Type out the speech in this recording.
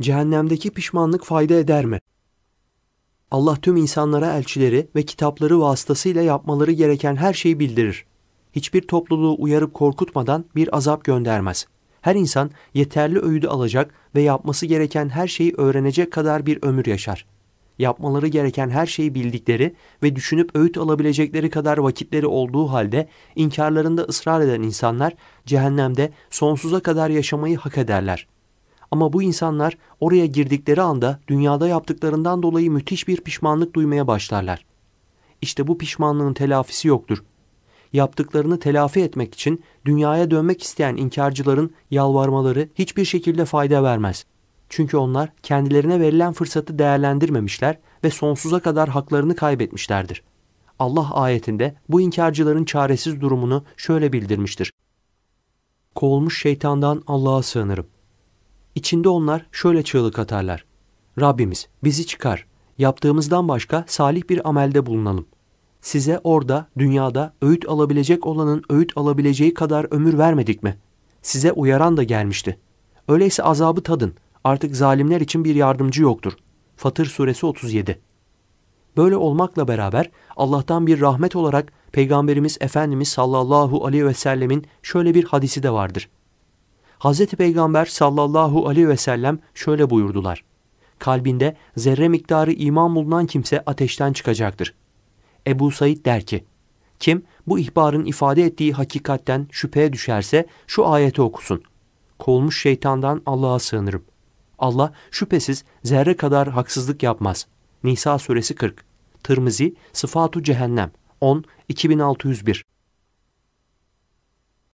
Cehennemdeki pişmanlık fayda eder mi? Allah tüm insanlara elçileri ve kitapları vasıtasıyla yapmaları gereken her şeyi bildirir. Hiçbir topluluğu uyarıp korkutmadan bir azap göndermez. Her insan yeterli öğüdü alacak ve yapması gereken her şeyi öğrenecek kadar bir ömür yaşar. Yapmaları gereken her şeyi bildikleri ve düşünüp öğüt alabilecekleri kadar vakitleri olduğu halde inkarlarında ısrar eden insanlar cehennemde sonsuza kadar yaşamayı hak ederler.'' Ama bu insanlar oraya girdikleri anda dünyada yaptıklarından dolayı müthiş bir pişmanlık duymaya başlarlar. İşte bu pişmanlığın telafisi yoktur. Yaptıklarını telafi etmek için dünyaya dönmek isteyen inkarcıların yalvarmaları hiçbir şekilde fayda vermez. Çünkü onlar kendilerine verilen fırsatı değerlendirmemişler ve sonsuza kadar haklarını kaybetmişlerdir. Allah ayetinde bu inkarcıların çaresiz durumunu şöyle bildirmiştir. Kovulmuş şeytandan Allah'a sığınırım. İçinde onlar şöyle çığlık atarlar. Rabbimiz bizi çıkar. Yaptığımızdan başka salih bir amelde bulunalım. Size orada, dünyada öğüt alabilecek olanın öğüt alabileceği kadar ömür vermedik mi? Size uyaran da gelmişti. Öyleyse azabı tadın. Artık zalimler için bir yardımcı yoktur. Fatır suresi 37. Böyle olmakla beraber Allah'tan bir rahmet olarak Peygamberimiz Efendimiz sallallahu aleyhi ve sellemin şöyle bir hadisi de vardır. Hz. Peygamber sallallahu aleyhi ve sellem şöyle buyurdular. Kalbinde zerre miktarı iman bulunan kimse ateşten çıkacaktır. Ebu Said der ki, kim bu ihbarın ifade ettiği hakikatten şüpheye düşerse şu ayeti okusun. Kovulmuş şeytandan Allah'a sığınırım. Allah şüphesiz zerre kadar haksızlık yapmaz. Nisa suresi 40. Tirmizi Sıfatu Cehennem 10 2601